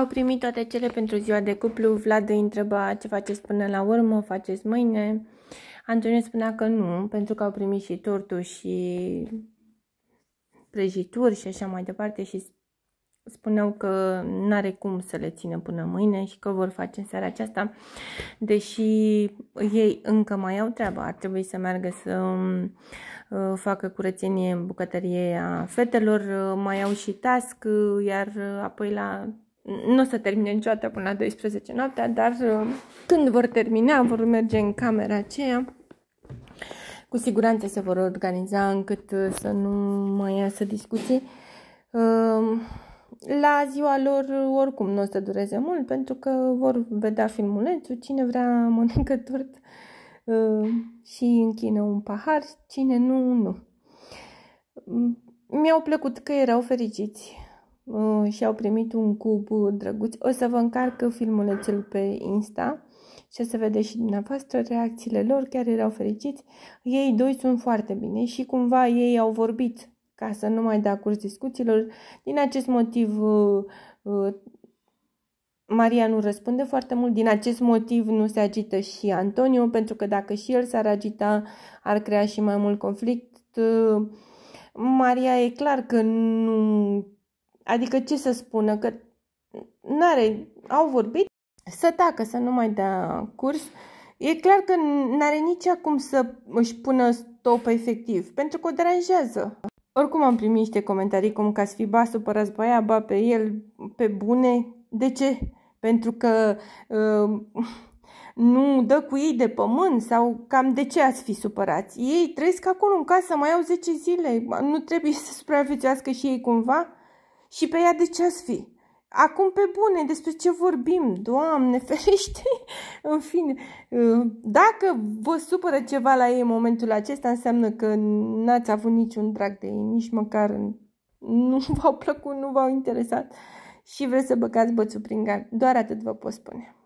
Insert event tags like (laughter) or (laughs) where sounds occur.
Au primit toate cele pentru ziua de cuplu. Vlad îi întreba ce faceți până la urmă, faceți mâine. Antoniu spunea că nu, pentru că au primit și tortul și prăjituri și așa mai departe și spuneau că nu are cum să le țină până mâine și că vor face în seara aceasta, deși ei încă mai au treaba, ar trebui să meargă să uh, facă curățenie în bucătărie a fetelor, uh, mai au și task, uh, iar apoi la nu o să termine niciodată până la 12 noaptea, dar uh, când vor termina, vor merge în camera aceea. Cu siguranță se vor organiza încât uh, să nu mai iasă discuții. Uh, la ziua lor, oricum, nu o să dureze mult, pentru că vor vedea filmulețul, cine vrea mănâncă tort și închină un pahar, cine nu, nu. Mm, mi-au plăcut că erau fericiți uh, și au primit un cub drăguț. O să vă încarc filmulețul pe Insta și o să vedeți și dumneavoastră reacțiile lor, chiar erau fericiți. Ei doi sunt foarte bine și cumva ei au vorbit ca să nu mai dea curs discuțiilor. Din acest motiv uh, uh, Maria nu răspunde foarte mult, din acest motiv nu se agită și Antonio, pentru că dacă și el s-ar agita, ar crea și mai mult conflict. Uh, Maria e clar că nu Adică ce să spună? Că n-are, au vorbit să tacă, să nu mai dea curs. E clar că n-are nici acum să își pună stop efectiv, pentru că o deranjează. Oricum am primit niște comentarii cum că ați fi ba supărați băia, ba pe el, pe bune. De ce? Pentru că uh, nu dă cu ei de pământ sau cam de ce ați fi supărați? Ei trăiesc acolo în casă, mai au 10 zile, nu trebuie să supraviețuiască și ei cumva? și pe ea de ce ați fi? Acum pe bune, despre ce vorbim? Doamne, (laughs) ferește! în fine, uh, dacă vă supără ceva la ei în momentul acesta, înseamnă că n-ați avut niciun drag de ei, nici măcar (laughs) nu v-au plăcut, nu v-au interesat și vreți să băgați bățul prin gard. Doar atât vă pot spune.